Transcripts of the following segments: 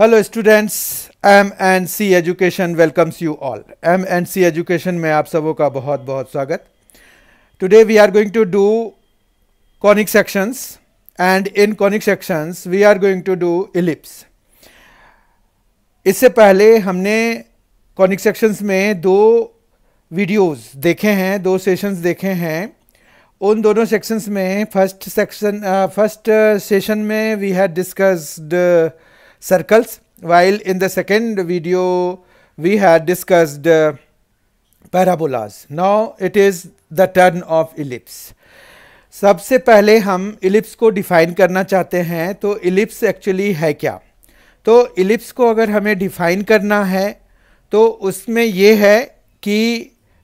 Hello students M and C education welcomes you all M and C education में आप सबों का बहुत बहुत स्वागत today we are going to do conic sections and in conic sections we are going to do ellipse इससे पहले हमने कॉनिक सेक्शंस में दो वीडियोस देखे हैं दो सेशंस देखे हैं उन दोनों सेक्शंस में फर्स्ट सेक्शन फर्स्ट सेशन में we had discussed circles while in the second video we had discussed uh, parabolas. Now it is the turn of ellipse. सबसे पहले हम इलिप्स को डिफ़ाइन करना चाहते हैं तो इलिप्स एक्चुअली है क्या तो इलिप्स को अगर हमें डिफ़ाइन करना है तो उसमें यह है कि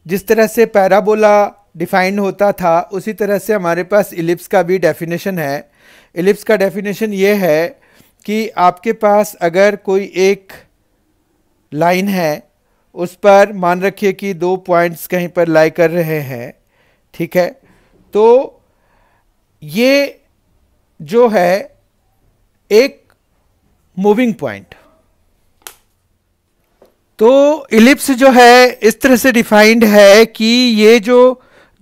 जिस तरह से पैराबोला डिफ़ाइंड होता था उसी तरह से हमारे पास इलिप्स का भी डेफिनेशन है इलिप्स का डेफिनेशन ये है कि आपके पास अगर कोई एक लाइन है उस पर मान रखिए कि दो पॉइंट्स कहीं पर लाई कर रहे हैं ठीक है तो ये जो है एक मूविंग पॉइंट तो इलिप्स जो है इस तरह से डिफाइंड है कि ये जो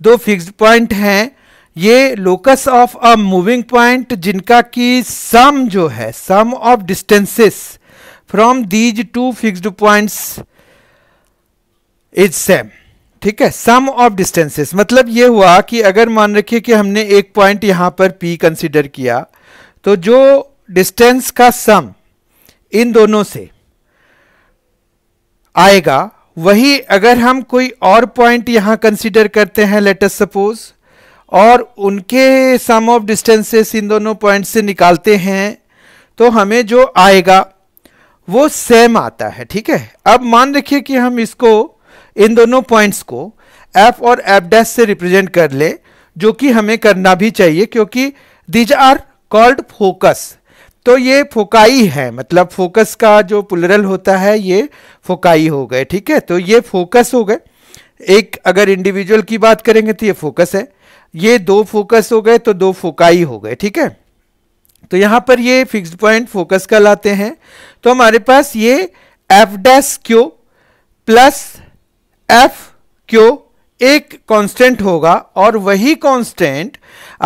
दो फिक्स्ड पॉइंट हैं ये locus of a moving point जिनका कि सम जो है sum of distances from these two fixed points is same ठीक है सम ऑफ डिस्टेंसेस मतलब ये हुआ कि अगर मान रखिए कि हमने एक पॉइंट यहां पर पी कंसिडर किया तो जो डिस्टेंस का सम इन दोनों से आएगा वही अगर हम कोई और पॉइंट यहां कंसिडर करते हैं लेटेस्ट सपोज और उनके सम ऑफ डिस्टेंसेस इन दोनों पॉइंट से निकालते हैं तो हमें जो आएगा वो सेम आता है ठीक है अब मान रखिए कि हम इसको इन दोनों पॉइंट्स को एफ और एफ डैश से रिप्रेजेंट कर ले जो कि हमें करना भी चाहिए क्योंकि दीज आर कॉल्ड फोकस तो ये फोकाई है मतलब फोकस का जो पुलरल होता है ये फोकाई हो गए ठीक है तो ये फोकस हो गए एक अगर इंडिविजुअल की बात करेंगे तो ये फोकस है ये दो फोकस हो गए तो दो फोकाई हो गए ठीक है तो यहां पर ये फिक्स्ड पॉइंट फोकस का लाते हैं तो हमारे पास ये F dash Q plus F Q एक कांस्टेंट होगा और वही कांस्टेंट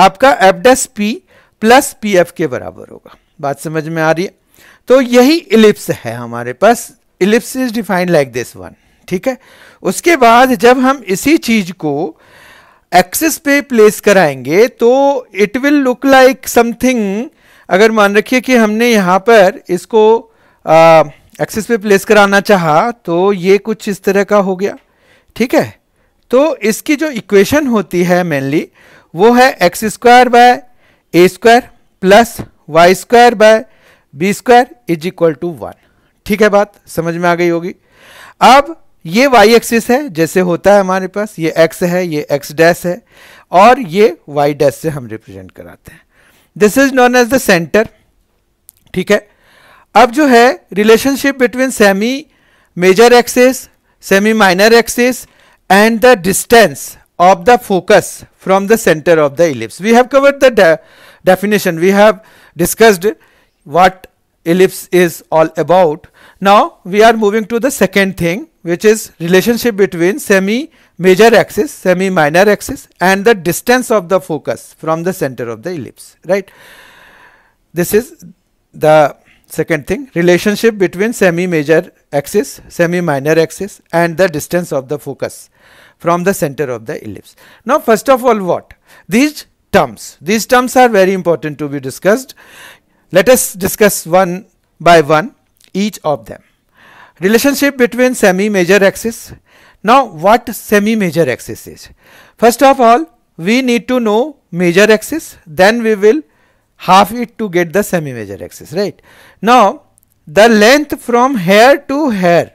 आपका F dash P plus P F के बराबर होगा बात समझ में आ रही है तो यही इलिप्स है हमारे पास ellipse is defined like this one ठीक है उसके बाद जब हम इसी चीज को एक्सिस पे प्लेस कराएंगे तो it will look like something अगर मान रखिए कि हमने यहाँ पर इसको एक्सिस पे प्लेस कराना चाहा तो ये कुछ इस तरह का हो गया ठीक है तो इसकी जो इक्वेशन होती है मेनली वो है X square by A square plus Y square by B square is equal to one ठीक है बात समझ में आ गई होगी अब ये y एक्सिस है जैसे होता है हमारे पास ये x है ये x डैश है और ये y डैश से हम रिप्रेजेंट कराते हैं this is known as the centre ठीक है अब जो है relationship between semi major axis semi minor axis and the distance of the focus from the centre of the ellipse we have covered the definition we have discussed what ellipse is all about now we are moving to the second thing which is relationship between semi major axis, semi minor axis and the distance of the focus from the center of the ellipse, right. This is the second thing relationship between semi major axis, semi minor axis and the distance of the focus from the center of the ellipse. Now first of all what? These terms, these terms are very important to be discussed. Let us discuss one by one each of them. Relationship between semi-major axis. Now what semi-major axis is? First of all, we need to know major axis, then we will half it to get the semi-major axis, right? Now the length from hair to hair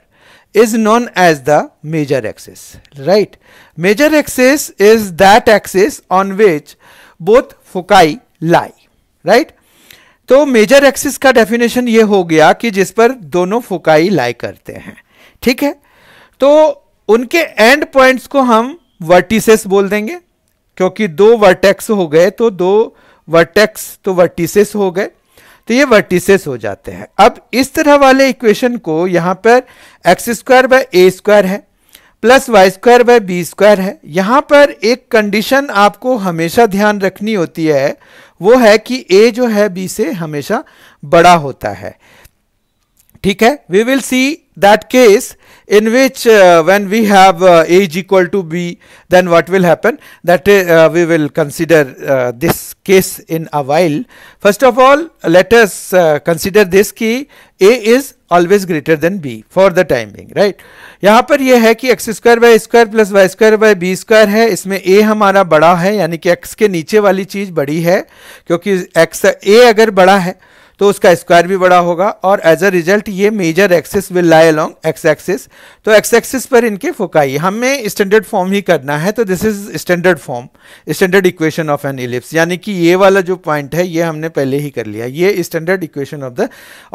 is known as the major axis, right? Major axis is that axis on which both foci lie, right? तो major axis का definition ये हो गया कि जिस पर दोनों फुकाई लाई करते हैं ठीक है तो उनके एंड पॉइंट्स को हम वर्टिसेस बोल देंगे क्योंकि दो वर्टेक्स हो गए तो दो वर्टेक्स तो वर्टिसेस हो गए तो ये वर्टिसेस हो जाते हैं अब इस तरह वाले इक्वेशन को यहाँ पर X square by A square है plus Y square by B square है यहाँ पर एक कंडीशन आपको हमेशा ध्यान रखनी होती है वो है कि ए जो है बी से हमेशा बड़ा होता है ठीक है we will see that case in which uh, when we have uh, age equal to b then what will happen that uh, we will consider uh, this case in a while first of all let us uh, consider this ki a is always always greater than B for the timing right यहाँ पर यह है कि x square by square plus Y square by B square है इसमें a हमारा बड़ा है यानी कि x के नीचे वाली चीज बड़ी है क्योंकि x a अगर बड़ा है तो उसका स्क्वायर भी बड़ा होगा और एज अ रिजल्ट ये major axis will lie along X axis तो एक्स एक्सिस पर इनके फोकाई हमें स्टैंडर्ड फॉर्म ही करना है तो this is standard form standard equation of an ellipse यानी कि ये वाला जो पॉइंट है ये हमने पहले ही कर लिया ये standard equation of the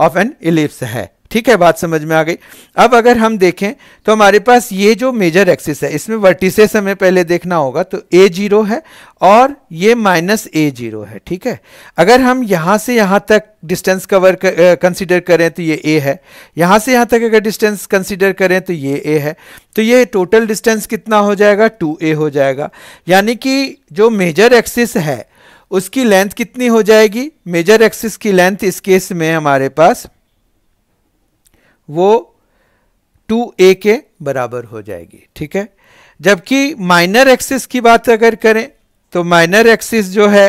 of an ellipse है ठीक है बात समझ में आ गई अब अगर हम देखें तो हमारे पास ये जो मेजर एक्सिस है इसमें वर्टिसेस हमें पहले देखना होगा तो ए जीरो है और ये माइनस ए जीरो है ठीक है अगर हम यहाँ से यहाँ तक डिस्टेंस कवर कंसिडर करें तो ये ए है यहाँ से यहाँ तक अगर डिस्टेंस कंसिडर करें तो ये ए है तो ये टोटल डिस्टेंस कितना हो जाएगा टू ए हो जाएगा यानी कि जो मेजर एक्सिस है उसकी लेंथ कितनी हो जाएगी मेजर एक्सिस की लेंथ इस केस में हमारे पास वो टू ए के बराबर हो जाएगी ठीक है जबकि माइनर एक्सिस की बात अगर करें तो माइनर एक्सिस जो है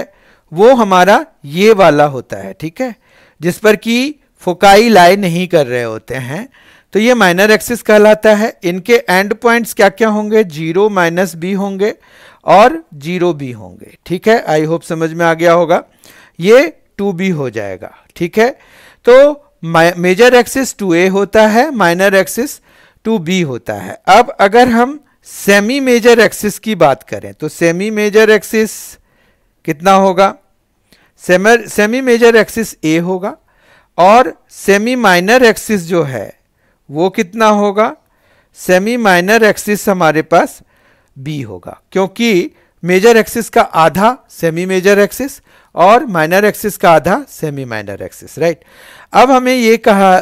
वो हमारा ये वाला होता है ठीक है जिस पर कि फोकाई लाई नहीं कर रहे होते हैं तो ये माइनर एक्सिस कहलाता है इनके एंड पॉइंट्स क्या क्या होंगे जीरो माइनस बी होंगे और जीरो बी होंगे ठीक है आई होप समझ में आ गया होगा ये टू बी हो जाएगा ठीक है तो मेजर एक्सिस टू ए होता है माइनर एक्सिस टू बी होता है अब अगर हम सेमी मेजर एक्सिस की बात करें तो सेमी मेजर एक्सिस कितना होगा सेमर सेमी मेजर एक्सिस ए होगा और सेमी माइनर एक्सिस जो है वो कितना होगा सेमी माइनर एक्सिस हमारे पास बी होगा क्योंकि मेजर एक्सिस का आधा सेमी मेजर एक्सिस और माइनर एक्सिस का आधा सेमी माइनर एक्सिस राइट अब हमें ये कहा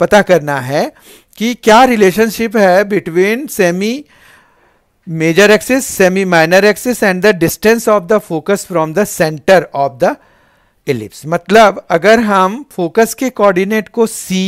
पता करना है कि क्या रिलेशनशिप है between semi major axis semi minor axis and the distance of the focus from the centre of the ellipse मतलब अगर हम फोकस के कोऑर्डिनेट को c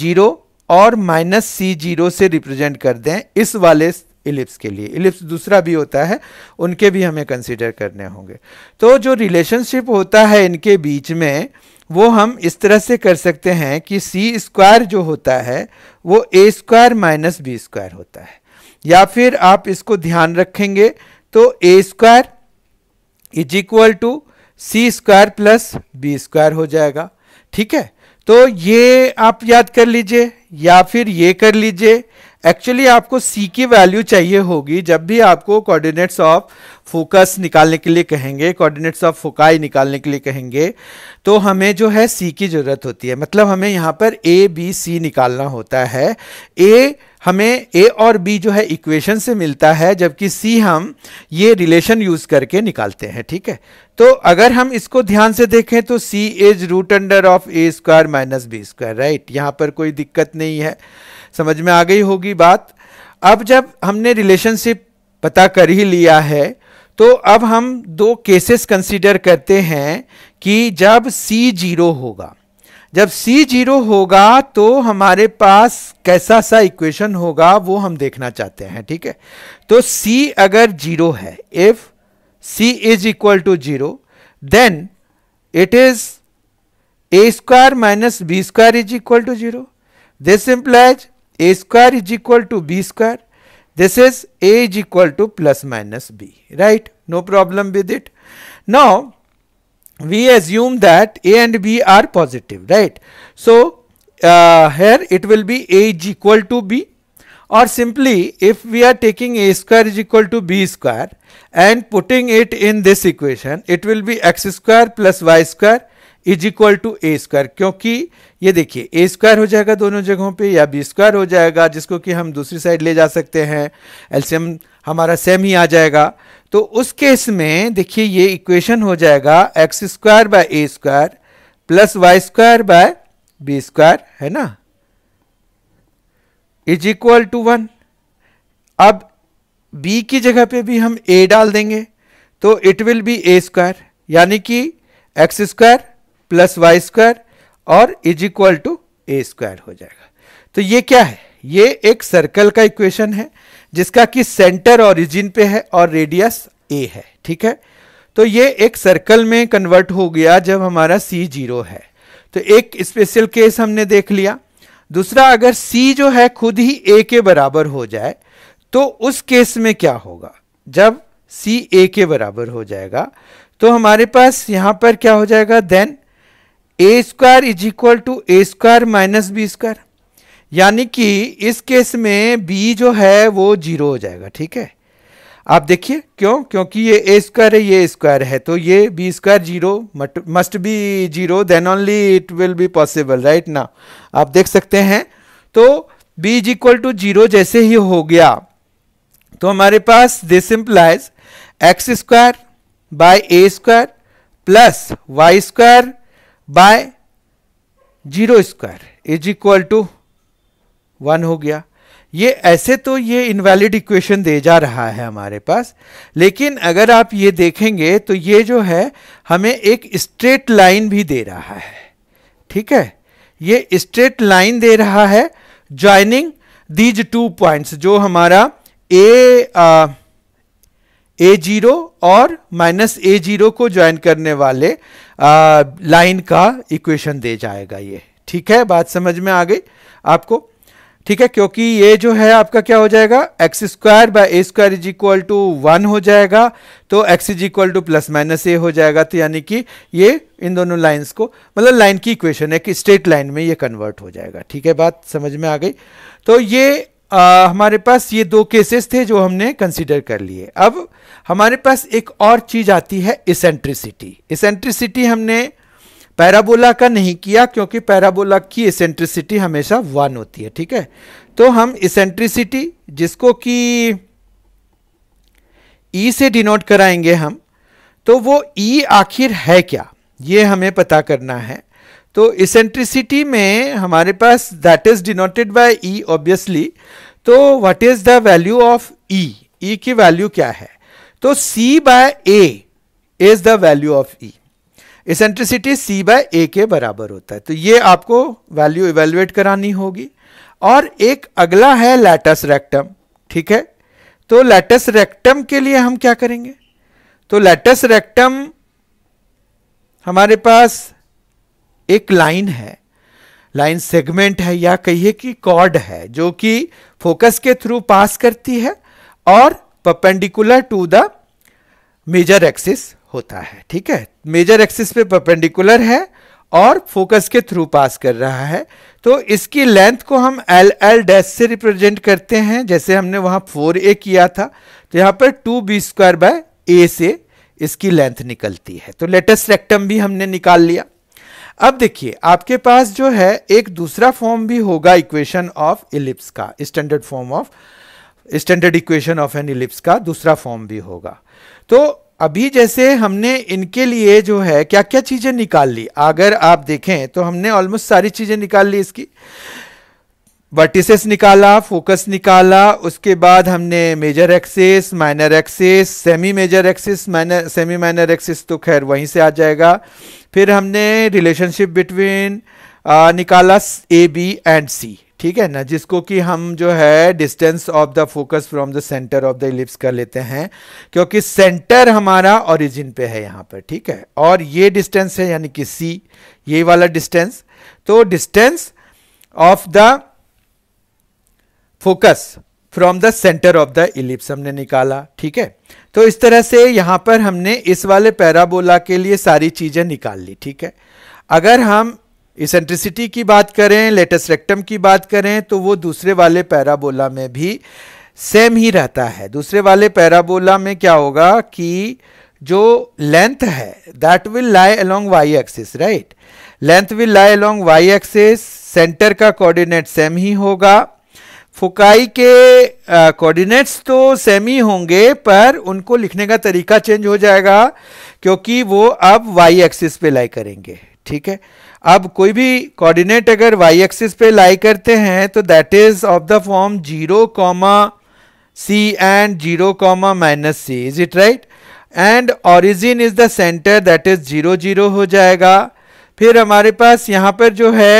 जीरो और माइनस सी जीरो से रिप्रेजेंट कर दें इस वाले इलिप्स के लिए इलिप्स दूसरा भी होता है उनके भी हमें कंसिडर करने होंगे तो जो रिलेशनशिप होता है इनके बीच में वो हम इस तरह से कर सकते हैं कि सी स्क्वायर जो होता है वो ए स्क्वायर माइनस बी स्क्वायर होता है या फिर आप इसको ध्यान रखेंगे तो A square is equal to C square plus B square हो जाएगा ठीक है तो ये आप याद कर लीजिए या फिर ये कर लीजिए एक्चुअली आपको सी की वैल्यू चाहिए होगी जब भी आपको कोऑर्डिनेट्स ऑफ फोकस निकालने के लिए कहेंगे कोऑर्डिनेट्स ऑफ फोकाई निकालने के लिए कहेंगे तो हमें जो है सी की ज़रूरत होती है मतलब हमें यहाँ पर ए बी सी निकालना होता है ए हमें ए और बी जो है इक्वेशन से मिलता है जबकि सी हम ये रिलेशन यूज़ करके निकालते हैं ठीक है तो अगर हम इसको ध्यान से देखें तो C is root under of A square minus B square right यहाँ पर कोई दिक्कत नहीं है समझ में आ गई होगी बात अब जब हमने रिलेशनशिप पता कर ही लिया है तो अब हम दो केसेस कंसीडर करते हैं कि जब सी जीरो होगा जब सी जीरो होगा तो हमारे पास कैसा सा इक्वेशन होगा वो हम देखना चाहते हैं ठीक है तो सी अगर जीरो है if C is equal to zero then it is A square minus B square is equal to zero this implies a square is equal to b square this is a is equal to plus minus b right no problem with it now we assume that a and b are positive right so uh, here it will be a is equal to b or simply if we are taking a square is equal to b square and putting it in this equation it will be x square plus y square is equal to A square क्योंकि ये देखिए ए square हो जाएगा दोनों जगहों पे या B square हो जाएगा जिसको कि हम दूसरी साइड ले जा सकते हैं एल्सियम हमारा सेम ही आ जाएगा तो उस केस में देखिए ये इक्वेशन हो जाएगा X square by A square plus Y square by B square है ना इज इक्वल टू वन अब बी की जगह पे भी हम ए डाल देंगे तो it will be A square यानी कि x square plus Y square और is equal to A square हो जाएगा तो ये क्या है ये एक सर्कल का इक्वेशन है जिसका कि सेंटर ओरिजिन पे है और रेडियस ए है ठीक है तो ये एक सर्कल में कन्वर्ट हो गया जब हमारा सी जीरो है तो एक स्पेशल केस हमने देख लिया दूसरा अगर सी जो है खुद ही ए के बराबर हो जाए तो उस केस में क्या होगा जब सी ए के बराबर हो जाएगा तो हमारे पास यहाँ पर क्या हो जाएगा then A square is equal to A square minus B square यानी कि इस केस में बी जो है वो जीरो हो जाएगा ठीक है आप देखिए क्यों क्योंकि ये ए स्क्वायर है ये स्क्वायर है तो ये B square zero must be zero then only it will be possible right ना आप देख सकते हैं तो B is equal to zero जैसे ही हो गया तो हमारे पास this implies X square by A square plus Y square by zero square is equal to one हो गया ये ऐसे तो ये इनवैलिड इक्वेशन दे जा रहा है हमारे पास लेकिन अगर आप ये देखेंगे तो ये जो है हमें एक स्ट्रेट लाइन भी दे रहा है ठीक है ये स्ट्रेट लाइन दे रहा है ज्वाइनिंग दीज टू पॉइंट्स जो हमारा ए ए जीरो और माइनस ए जीरो को ज्वाइन करने वाले लाइन का इक्वेशन दे जाएगा ये ठीक है बात समझ में आ गई आपको ठीक है क्योंकि ये जो है आपका क्या हो जाएगा X square by A square is equal to one हो जाएगा तो X is equal to plus minus A हो जाएगा तो यानी कि ये इन दोनों लाइंस को मतलब लाइन की इक्वेशन है कि स्ट्रेट लाइन में ये कन्वर्ट हो जाएगा ठीक है बात समझ में आ गई तो ये आ, हमारे पास ये दो केसेस थे जो हमने कंसिडर कर लिए अब हमारे पास एक और चीज आती है इसेंट्रिसिटी इसेंट्रिसिटी हमने पैराबोला का नहीं किया क्योंकि पैराबोला की इसेंट्रिसिटी हमेशा वन होती है ठीक है तो हम इसेंट्रिसिटी जिसको कि ई e से डिनोट कराएंगे हम तो वो ई e आखिर है क्या ये हमें पता करना है तो इसेंट्रिसिटी में हमारे पास that is denoted by E obviously तो what is the value of E E की वैल्यू क्या है तो C by A is the value of E eccentricity C by ए के बराबर होता है तो ये आपको वैल्यू इवेल्युएट करानी होगी और एक अगला है लैटस रेक्टम ठीक है तो लैटस रेक्टम के लिए हम क्या करेंगे तो लैटस रेक्टम हमारे पास एक लाइन है लाइन सेगमेंट है या कहिए कि कॉर्ड है जो कि फोकस के थ्रू पास करती है और perpendicular to the major axis होता है ठीक है मेजर एक्सिस पे परपेंडिकुलर है और फोकस के थ्रू पास कर रहा है तो इसकी लेंथ को हम एल एल डैश से रिप्रेजेंट करते हैं जैसे हमने वहाँ फोर ए किया था तो यहाँ पर two B square by A से इसकी लेंथ निकलती है तो लेटेस्ट रेक्टम भी हमने निकाल लिया अब देखिए आपके पास जो है एक दूसरा फॉर्म भी होगा इक्वेशन ऑफ इलिप्स का standard form of standard equation of an ellipse का दूसरा फॉर्म भी होगा तो अभी जैसे हमने इनके लिए जो है क्या क्या चीज़ें निकाल ली अगर आप देखें तो हमने ऑलमोस्ट सारी चीज़ें निकाल ली इसकी वर्टिसेस निकाला फोकस निकाला उसके बाद हमने major axis minor axis semi major axis minor semi minor axis तो खैर वहीं से आ जाएगा फिर हमने रिलेशनशिप बिटवीन निकाला ए बी एंड सी ठीक है ना जिसको कि हम जो है distance of the focus from the centre of the ellipse कर लेते हैं क्योंकि सेंटर हमारा ओरिजिन पे है यहाँ पर ठीक है और ये डिस्टेंस है यानी कि सी ये वाला डिस्टेंस तो distance of the focus from the centre of the ellipse हमने निकाला ठीक है तो इस तरह से यहाँ पर हमने इस वाले पैराबोला के लिए सारी चीज़ें निकाल ली ठीक है अगर हम इसेंट्रिसिटी की बात करें लेटेस्ट रेक्टम की बात करें तो वो दूसरे वाले पैराबोला में भी सेम ही रहता है दूसरे वाले पैराबोला में क्या होगा कि जो लेंथ है that will lie along Y axis right length will lie along Y axis center का कोऑर्डिनेट सेम ही होगा फुकाई के कोऑर्डिनेट्स uh, तो सेम ही होंगे पर उनको लिखने का तरीका चेंज हो जाएगा क्योंकि वो अब वाई एक्सिस पे लाई करेंगे ठीक है अब कोई भी कोऑर्डिनेट अगर वाई एक्सिस पे लाई करते हैं तो that is of the form zero comma C and zero comma minus C is it right and origin is the center that is zero zero हो जाएगा फिर हमारे पास यहाँ पर जो है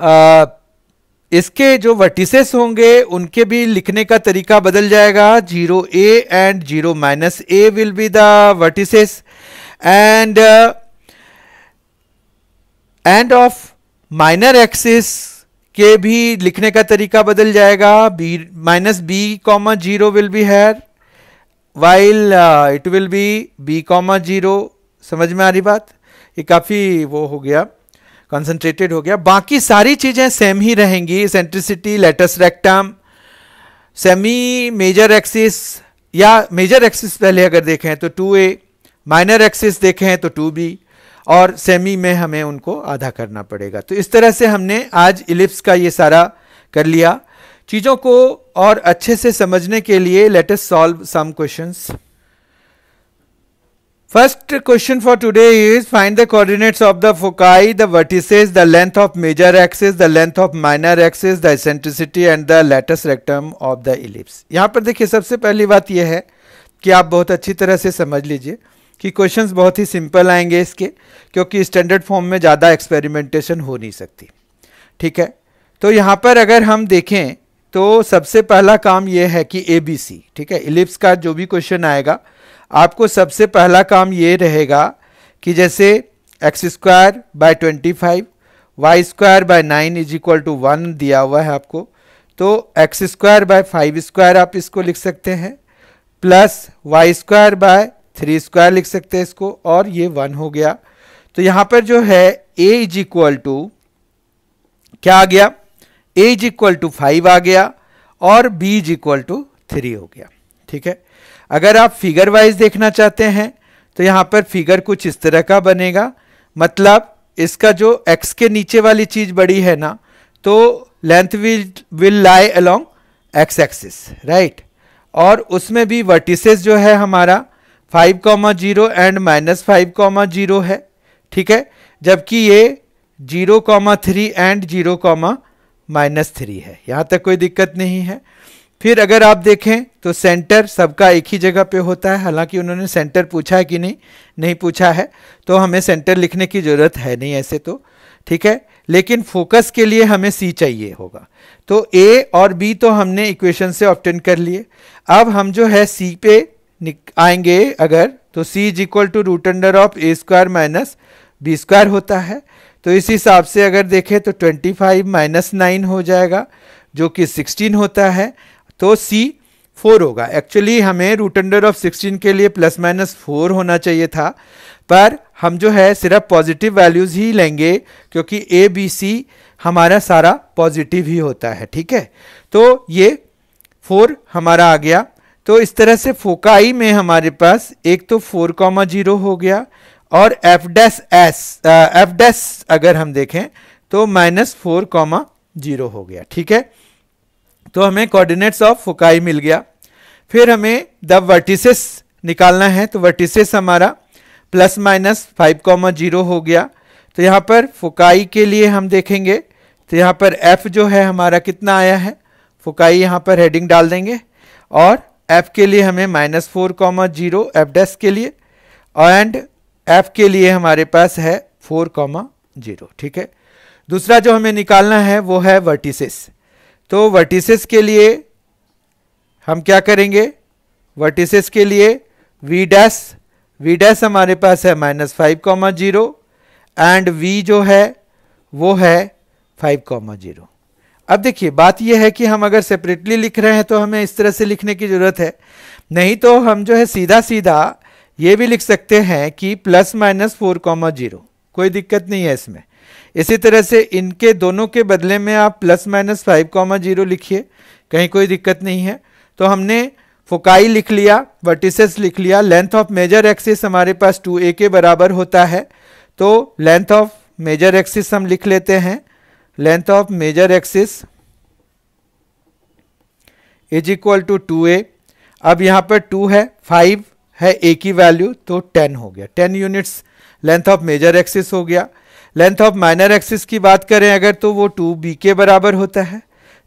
आ, इसके जो वर्टिसेस होंगे उनके भी लिखने का तरीका बदल जाएगा zero A and zero minus A will be the vertices and uh, and of minor axis के भी लिखने का तरीका बदल जाएगा B minus B comma zero will be here while it will be B comma zero समझ में आ रही बात ये काफ़ी वो हो गया कंसंट्रेटेड हो गया बाकी सारी चीज़ें सेम ही रहेंगी eccentricity latus rectum semi major axis या मेजर एक्सिस पहले अगर देखें तो टू ए माइनर एक्सिस देखें तो टू बी और सेमी में हमें उनको आधा करना पड़ेगा तो इस तरह से हमने आज इलिप्स का ये सारा कर लिया चीज़ों को और अच्छे से समझने के लिए let's solve some questions first question for today is find the coordinates of the foci the vertices the length of major axis the length of minor axis the eccentricity and the latus rectum of the ellipse यहाँ पर देखिए सबसे पहली बात यह है कि आप बहुत अच्छी तरह से समझ लीजिए कि क्वेश्चंस बहुत ही सिंपल आएंगे इसके क्योंकि स्टैंडर्ड फॉर्म में ज़्यादा एक्सपेरिमेंटेशन हो नहीं सकती ठीक है तो यहाँ पर अगर हम देखें तो सबसे पहला काम यह है कि ए बी सी ठीक है इलिप्स का जो भी क्वेश्चन आएगा आपको सबसे पहला काम ये रहेगा कि जैसे X square by twenty five Y square by nine is equal to one दिया हुआ है आपको तो x square by five square आप इसको लिख सकते हैं plus Y square by three square लिख सकते हैं इसको और ये वन हो गया तो यहाँ पर जो है ए इज इक्वल टू क्या आ गया A is equal to five आ गया और B is equal to three हो गया ठीक है अगर आप फिगर वाइज देखना चाहते हैं तो यहां पर फिगर कुछ इस तरह का बनेगा मतलब इसका जो एक्स के नीचे वाली चीज़ बड़ी है ना तो length will will lie along X axis right और उसमें भी वर्टिसेस जो है हमारा five comma zero and minus five comma zero है ठीक है जबकि ये zero comma three and zero comma minus three है यहाँ तक कोई दिक्कत नहीं है फिर अगर आप देखें तो सेंटर सबका एक ही जगह पे होता है हालांकि उन्होंने सेंटर पूछा है कि नहीं नहीं पूछा है तो हमें सेंटर लिखने की ज़रूरत है नहीं ऐसे तो ठीक है लेकिन फोकस के लिए हमें सी चाहिए होगा तो ए और बी तो हमने इक्वेशन से ऑप्टेन कर लिए अब हम जो है सी पे आएंगे अगर तो c is equal to root under of A square minus B square होता है तो इस हिसाब से अगर देखें तो 25 फाइव माइनस नाइन हो जाएगा जो कि 16 होता है तो c फोर होगा एक्चुअली हमें रूट अंडर ऑफ 16 के लिए प्लस माइनस फोर होना चाहिए था पर हम जो है सिर्फ पॉजिटिव वैल्यूज़ ही लेंगे क्योंकि ए बी सी हमारा सारा पॉजिटिव ही होता है ठीक है तो ये फोर हमारा आ गया तो इस तरह से फोकाई में हमारे पास एक तो फोर कॉमा जीरो हो गया और F dash S F dash अगर हम देखें तो माइनस फोर कॉमा जीरो हो गया ठीक है तो हमें कोऑर्डिनेट्स ऑफ फोकाई मिल गया फिर हमें द वर्टिसेस निकालना है तो वर्टिसेस हमारा plus minus five comma zero हो गया तो यहाँ पर फोकाई के लिए हम देखेंगे तो यहाँ पर एफ जो है हमारा कितना आया है फोकाई यहाँ पर हेडिंग डाल देंगे और एफ के लिए हमें minus four comma zero F dash के लिए एंड एफ के लिए हमारे पास है फोर कॉमा जीरो ठीक है दूसरा जो हमें निकालना है वो है वर्टिसेस तो वर्टिसेस के लिए हम क्या करेंगे वर्टिसेस के लिए वी डैस वी डैस हमारे पास है minus five comma zero and we जो है वो है फाइव कॉमा जीरो अब देखिए बात यह है कि हम अगर सेपरेटली लिख रहे हैं तो हमें इस तरह से लिखने की ज़रूरत है नहीं तो हम जो है सीधा सीधा ये भी लिख सकते हैं कि plus minus four comma zero कोई दिक्कत नहीं है इसमें इसी तरह से इनके दोनों के बदले में आप plus minus five comma zero लिखिए कहीं कोई दिक्कत नहीं है तो हमने फोकाई लिख लिया वर्टिसेस लिख लिया लेंथ ऑफ मेजर एक्सिस हमारे पास टू ए के बराबर होता है तो लेंथ ऑफ मेजर एक्सिस हम लिख लेते हैं length of major axis is equal to two A अब यहां पर टू है फाइव है ए की वैल्यू तो टेन हो गया ten units length of major axis हो गया लेंथ ऑफ माइनर एक्सिस की बात करें अगर तो वो टू बी के बराबर होता है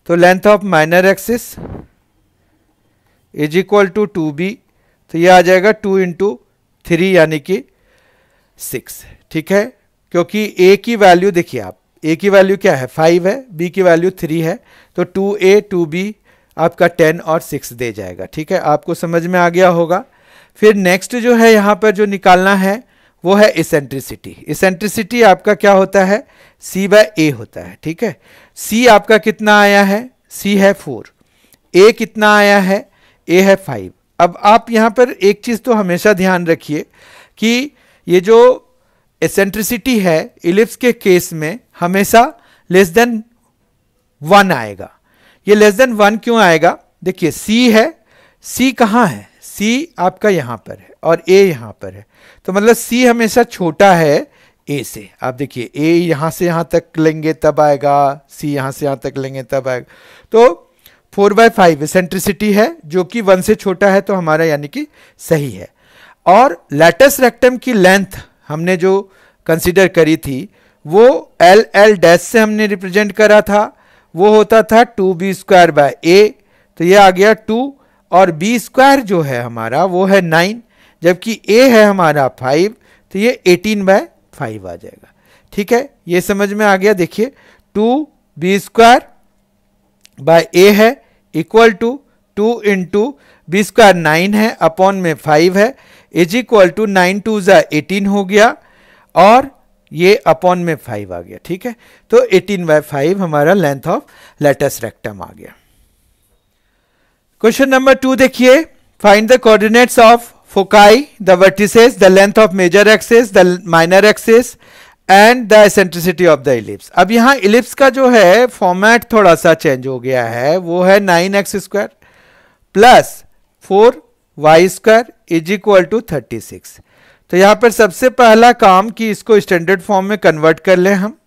तो length of minor axis is equal to two b तो ये आ जाएगा टू इंटू थ्री यानी कि सिक्स ठीक है क्योंकि ए की वैल्यू देखिए आप ए की वैल्यू क्या है फाइव है बी की वैल्यू थ्री है तो टू ए टू बी आपका टेन और सिक्स दे जाएगा ठीक है आपको समझ में आ गया होगा फिर नेक्स्ट जो है यहाँ पर जो निकालना है वो है इसेंट्रिसिटी इसेंट्रिसिटी आपका क्या होता है सी बाय ए होता है ठीक है सी आपका कितना आया है सी है फोर ए कितना आया है ए है फाइव अब आप यहाँ पर एक चीज़ तो हमेशा ध्यान रखिए कि ये जो एसेंट्रिसिटी है इलिप्स के केस में हमेशा लेस देन वन आएगा ये लेस देन वन क्यों आएगा देखिए सी है सी कहाँ है सी आपका यहाँ पर है और ए यहाँ पर है तो मतलब सी हमेशा छोटा है ए से आप देखिए ए यहाँ से यहाँ तक लेंगे तब आएगा सी यहाँ से यहाँ तक लेंगे तब आएगा तो फोर बाय फाइव सेंट्रिसिटी है जो कि वन से छोटा है तो हमारा यानी कि सही है और लेटेस्ट रेक्टम की लेंथ हमने जो कंसिडर करी थी वो एल एल डैश से हमने रिप्रेजेंट करा था वो होता था two B square by a तो ये आ गया टू और बी स्क्वायर जो है हमारा वो है नाइन जबकि ए है हमारा फाइव तो ये एटीन बाय फाइव आ जाएगा ठीक है ये समझ में आ गया देखिए two B square by a है equal to two into b square nine है अपॉन में फाइव है is equal to nine two ज़ा एटीन हो गया और ये अपॉन में फाइव आ गया ठीक है तो एटीन बाय फाइव हमारा लेंथ ऑफ लेटेस्ट रेक्टम आ गया क्वेश्चन नंबर टू देखिए find the coordinates of foci the vertices the length of major axis the minor axis and the eccentricity of the ellipse अब यहां ellipse का जो है format थोड़ा सा चेंज हो गया है वो है nine x square plus four y square is equal to thirty six तो यहाँ पर सबसे पहला काम कि इसको स्टैंडर्ड फॉर्म में कन्वर्ट कर लें हम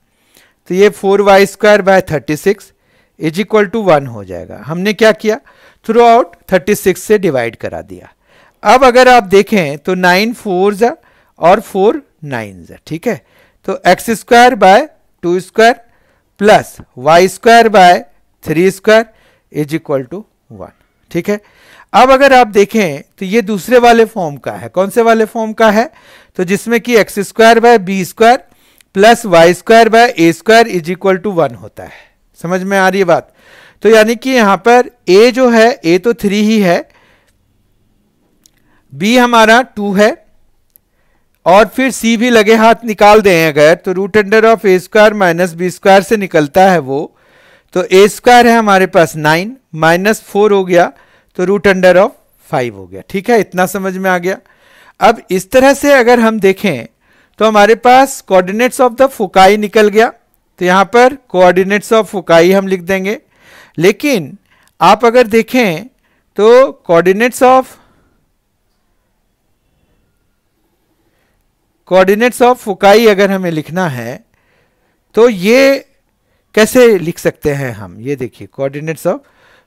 तो ये four y square by thirty six is equal to one हो जाएगा हमने क्या किया थ्रू आउट थर्टी सिक्स से डिवाइड करा दिया अब अगर आप देखें तो नाइन फोर ज़ा और फोर नाइन ज़ा ठीक है तो x square by two square plus Y square by three square is equal to one ठीक है अब अगर आप देखें तो ये दूसरे वाले फॉर्म का है कौन से वाले फॉर्म का है तो जिसमें कि x square by B square plus Y square by A square is equal to one होता है समझ में आ रही है बात तो यानी कि यहां पर ए जो है ए तो थ्री ही है बी हमारा टू है और फिर सी भी लगे हाथ निकाल दें अगर तो root under of A square minus B square से निकलता है वो तो ए स्क्वायर है हमारे पास नाइन माइनस फोर हो गया तो रूट अंडर ऑफ फाइव हो गया ठीक है इतना समझ में आ गया अब इस तरह से अगर हम देखें तो हमारे पास कोऑर्डिनेट्स ऑफ द फुकाई निकल गया तो यहाँ पर कोऑर्डिनेट्स ऑफ फुकाई हम लिख देंगे लेकिन आप अगर देखें तो coordinates of coordinates of foci अगर हमें लिखना है तो ये कैसे लिख सकते हैं हम ये देखिए कोऑर्डिनेट्स ऑफ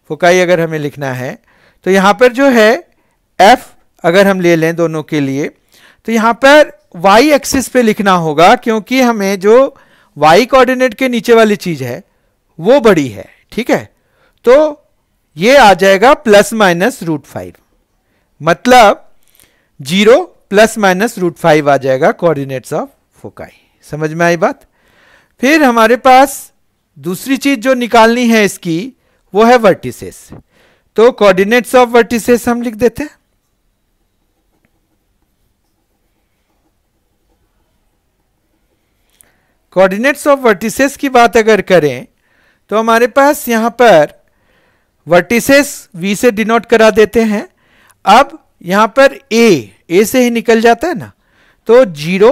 फुकाई अगर हमें लिखना है तो यहां पर जो है f अगर हम ले लें दोनों के लिए तो यहां पर y एक्सिस पे लिखना होगा क्योंकि हमें जो y कोऑर्डिनेट के नीचे वाली चीज है वो बड़ी है ठीक है तो ये आ जाएगा प्लस माइनस रूट फाइव मतलब zero plus minus root five आ जाएगा कोऑर्डिनेट्स ऑफ फोकाई समझ में आई बात फिर हमारे पास दूसरी चीज जो निकालनी है इसकी वो है वर्टिसेस तो कोऑर्डिनेट्स ऑफ वर्टिसेस हम लिख देते हैं कोऑर्डिनेट्स ऑफ वर्टिसेस की बात अगर करें तो हमारे पास यहां पर वर्टिसेस v से डिनोट करा देते हैं अब यहां पर a a से ही निकल जाता है ना तो zero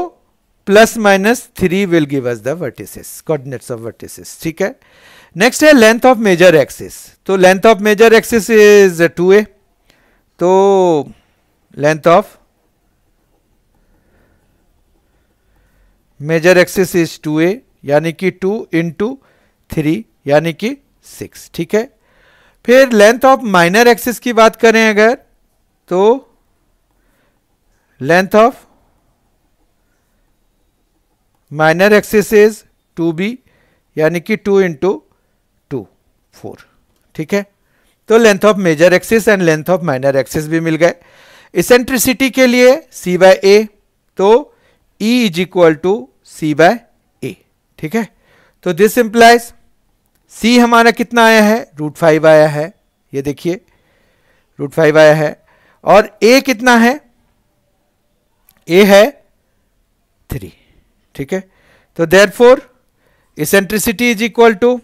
plus minus three will give us the vertices coordinates of vertices ठीक है नेक्स्ट है लेंथ ऑफ मेजर एक्सिस तो length of major axis is two a तो length of major axis is two a यानी कि two into three यानी कि six ठीक है फिर लेंथ ऑफ माइनर एक्सिस की बात करें अगर तो length of minor axis is two b यानी कि टू इंटू फोर ठीक है तो length of major axis and length of minor axis भी मिल गए इसेंट्रिसिटी के लिए सी बाय ए तो e is equal to c by a ठीक है तो दिस इंप्लाइज सी हमारा कितना आया है रूट फाइव आया है ये देखिए रूट फाइव आया है और ए कितना है ए है थ्री ठीक है तो therefore eccentricity is equal to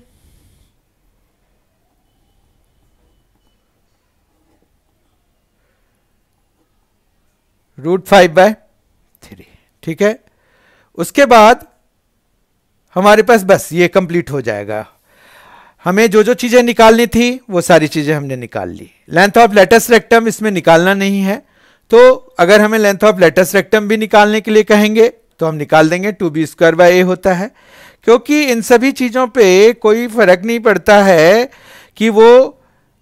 root five by three ठीक है उसके बाद हमारे पास बस ये कंप्लीट हो जाएगा हमें जो जो चीज़ें निकालनी थी वो सारी चीज़ें हमने निकाल ली लेंथ ऑफ लेटेस्ट रेक्टम इसमें निकालना नहीं है तो अगर हमें लेंथ ऑफ लेटेस्ट रेक्टम भी निकालने के लिए कहेंगे तो हम निकाल देंगे two B square by a होता है क्योंकि इन सभी चीज़ों पे कोई फर्क नहीं पड़ता है कि वो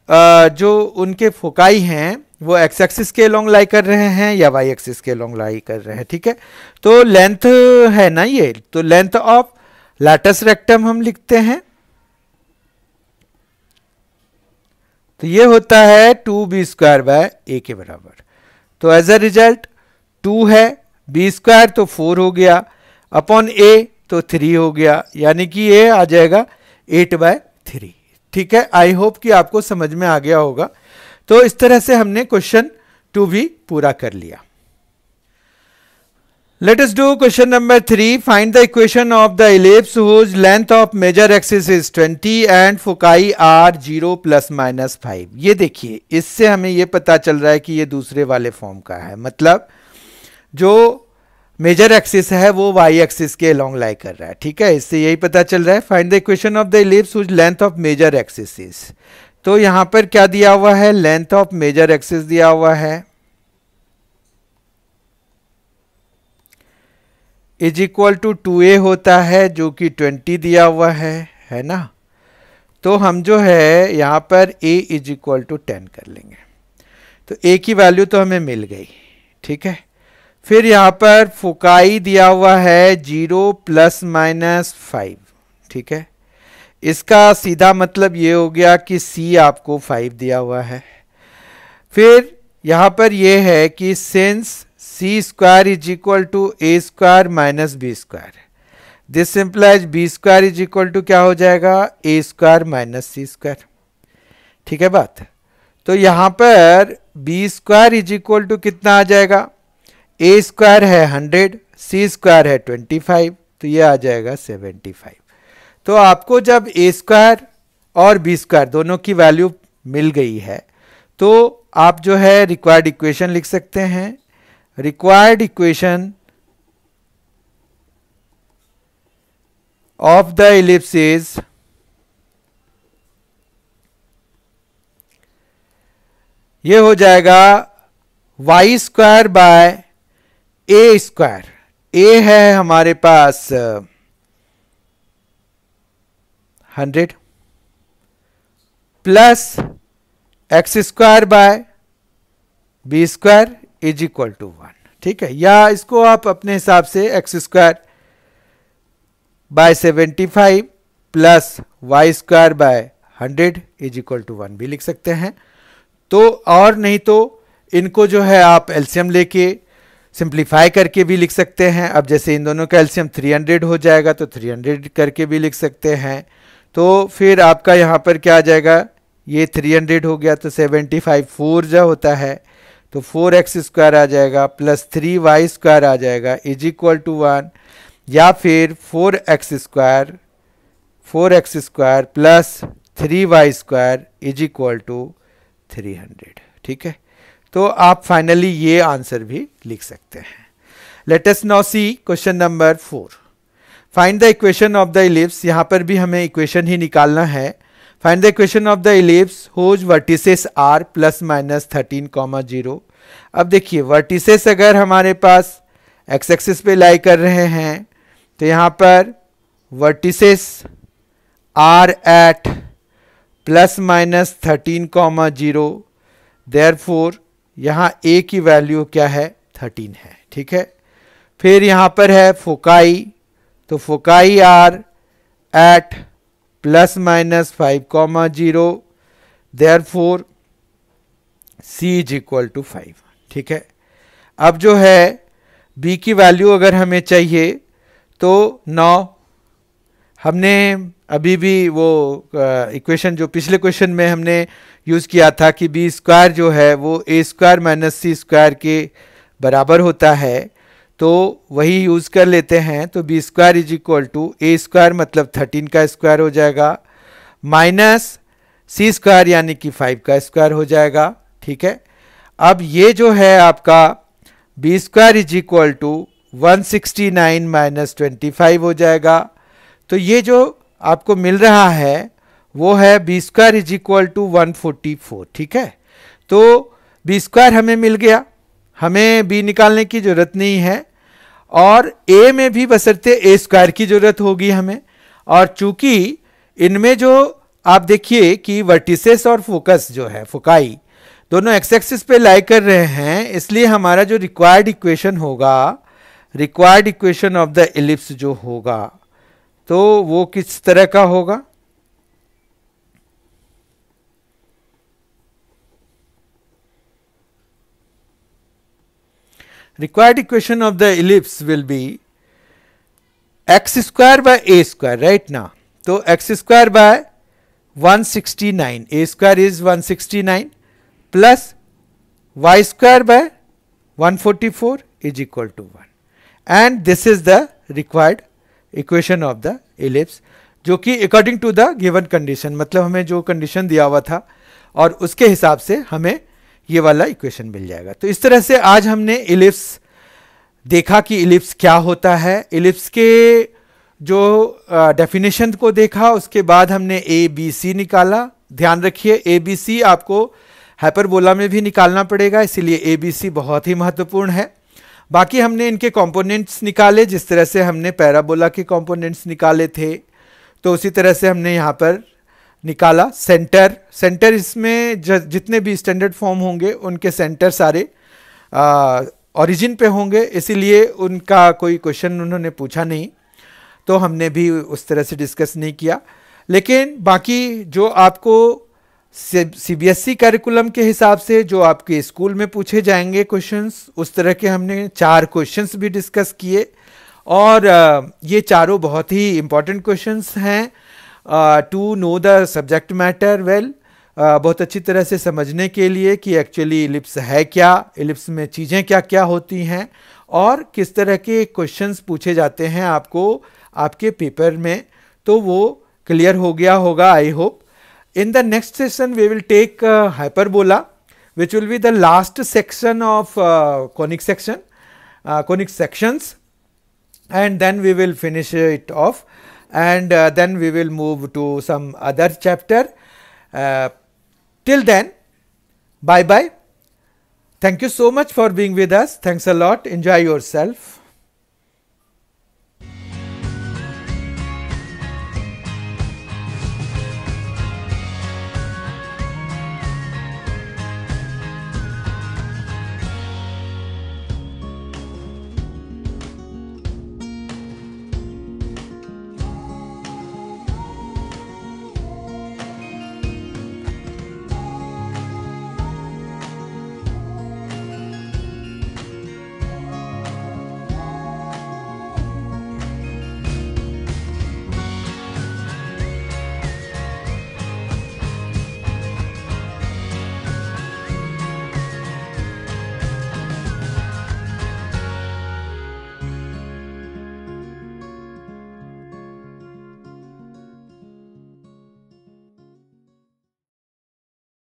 आ, जो उनके फोकाई हैं वो एक्स एक्सिस के लॉन्ग लाई कर रहे हैं या वाई एक्सिस के लॉन्ग लाई कर रहे हैं ठीक है तो लेंथ है ना ये तो लेंथ ऑफ लैटस रेक्टम हम लिखते हैं तो ये होता है टू बी स्क्वायर बाय ए के बराबर तो एज अ रिजल्ट टू है बी स्क्वायर तो फोर हो गया अपॉन ए तो थ्री हो गया यानी कि ये आ जाएगा एट बाय थ्री ठीक है आई होप कि आपको समझ में आ गया होगा तो इस तरह से हमने क्वेश्चन टू भी पूरा कर लिया let's do question number three find the equation of the ellipse whose length of major axis is 20 and foci are 0 plus minus ये देखिए इससे हमें ये पता चल रहा है कि ये दूसरे वाले फॉर्म का है मतलब जो मेजर एक्सिस है वो वाई एक्सिस के लॉन्ग लाई कर रहा है ठीक है इससे यही पता चल रहा है find the equation of the ellipse whose length of major axis तो यहां पर क्या दिया हुआ है लेंथ ऑफ मेजर एक्सिस दिया हुआ है is equal to two a होता है जो कि ट्वेंटी दिया हुआ है है ना तो हम जो है यहां पर a is equal to ten कर लेंगे तो ए की वैल्यू तो हमें मिल गई ठीक है फिर यहां पर फुकाई दिया हुआ है जीरो प्लस माइनस फाइव ठीक है इसका सीधा मतलब ये हो गया कि सी आपको फाइव दिया हुआ है फिर यहाँ पर यह है कि since c square is equal to A square minus B square this implies b square is equal to क्या हो जाएगा a square minus c square ठीक है बात तो यहाँ पर b square is equal to कितना आ जाएगा ए स्क्वायर है हंड्रेड सी स्क्वायर है ट्वेंटी फाइव तो ये आ जाएगा सेवेंटी फाइव तो आपको जब ए स्क्वायर और बी स्क्वायर दोनों की वैल्यू मिल गई है तो आप जो है रिक्वायर्ड इक्वेशन लिख सकते हैं required equation of the ellipse is ये हो जाएगा y square by A square a है हमारे पास hundred plus x square by B square is equal to one ठीक है या इसको आप अपने हिसाब से x square by seventy five plus Y square by hundred is equal to one भी लिख सकते हैं तो और नहीं तो इनको जो है आप एल्सियम लेके सिंप्लीफाई करके भी लिख सकते हैं अब जैसे इन दोनों का एल्सियम 300 हो जाएगा तो 300 करके भी लिख सकते हैं तो फिर आपका यहाँ पर क्या आ जाएगा ये 300 हो गया तो 75 फाइव फोर जो होता है तो फोर एक्स स्क्वायर आ जाएगा प्लस थ्री वाई स्क्वायर आ जाएगा इज इक्वल टू वन या फिर four x square four x square plus three y square is equal to three hundred ठीक है तो आप फाइनली ये आंसर भी लिख सकते हैं let us now see question number four find the equation of the ellipse यहाँ पर भी हमें इक्वेशन ही निकालना है find the equation of the ellipse whose vertices are plus minus thirteen comma zero अब देखिए वर्टिसेस अगर हमारे पास एक्स एक्सिस पे लाई कर रहे हैं तो यहाँ पर vertices are at plus minus thirteen comma zero therefore यहाँ ए की वैल्यू क्या है थर्टीन है ठीक है फिर यहाँ पर है फोकाई तो foci are at plus minus five comma zero therefore c is equal to five ठीक है अब जो है बी की वैल्यू अगर हमें चाहिए तो नौ हमने अभी भी वो इक्वेशन जो पिछले क्वेश्चन में हमने यूज़ किया था कि बी स्क्वायर जो है वो ए स्क्वायर माइनस सी स्क्वायर के बराबर होता है तो वही यूज़ कर लेते हैं तो b square is equal to A square मतलब थर्टीन का स्क्वायर हो जाएगा माइनस सी स्क्वायर यानी कि फाइव का स्क्वायर हो जाएगा ठीक है अब ये जो है आपका b square is equal to one sixty nine minus twenty five हो जाएगा तो ये जो आपको मिल रहा है वो है b square is equal to one forty four ठीक है तो बी स्क्वायर हमें मिल गया हमें बी निकालने की ज़रूरत नहीं है और ए में भी बसरते ए स्क्वायर की ज़रूरत होगी हमें और चूंकि इनमें जो आप देखिए कि वर्टिसेस और फोकस जो है फुकाई दोनों एक्स एक्सिस पे लाई कर रहे हैं इसलिए हमारा जो रिक्वायर्ड इक्वेशन होगा required equation of the ellipse जो होगा तो वो किस तरह का होगा required equation of the ellipse will be x square by a square right now. So, x square by 169 a square is 169 plus y square by 144 is equal to 1 and this is the required equation of the ellipse जो कि according to the given condition मतलब हमें जो condition दिया हुआ था और उसके हिसाब से हमें ये वाला इक्वेशन मिल जाएगा तो इस तरह से आज हमने इलिप्स देखा कि इलिप्स क्या होता है इलिप्स के जो डेफिनेशन को देखा उसके बाद हमने ए बी सी निकाला ध्यान रखिए ए बी सी आपको हाइपरबोला में भी निकालना पड़ेगा इसीलिए ए बी सी बहुत ही महत्वपूर्ण है बाकी हमने इनके कंपोनेंट्स निकाले जिस तरह से हमने पैराबोला के कंपोनेंट्स निकाले थे तो उसी तरह से हमने यहाँ पर निकाला सेंटर सेंटर इसमें जितने भी स्टैंडर्ड फॉर्म होंगे उनके सेंटर सारे ओरिजिन पे होंगे इसीलिए उनका कोई क्वेश्चन उन्होंने पूछा नहीं तो हमने भी उस तरह से डिस्कस नहीं किया लेकिन बाकी जो आपको C B S E curriculum के हिसाब से जो आपके स्कूल में पूछे जाएंगे क्वेश्चंस उस तरह के हमने चार क्वेश्चंस भी डिस्कस किए और ये चारों बहुत ही इम्पॉर्टेंट क्वेश्चंस हैं to know the subject matter well बहुत अच्छी तरह से समझने के लिए कि एक्चुअली इलिप्स है क्या इलिप्स में चीज़ें क्या क्या होती हैं और किस तरह के क्वेश्चन पूछे जाते हैं आपको आपके पेपर में तो वो क्लियर हो गया होगा I hope in the next session we will take hyperbola which will be the last section of conic section conic sections and then we will finish it off and uh, then we will move to some other chapter. Uh, till then, bye bye. Thank you so much for being with us. Thanks a lot. Enjoy yourself.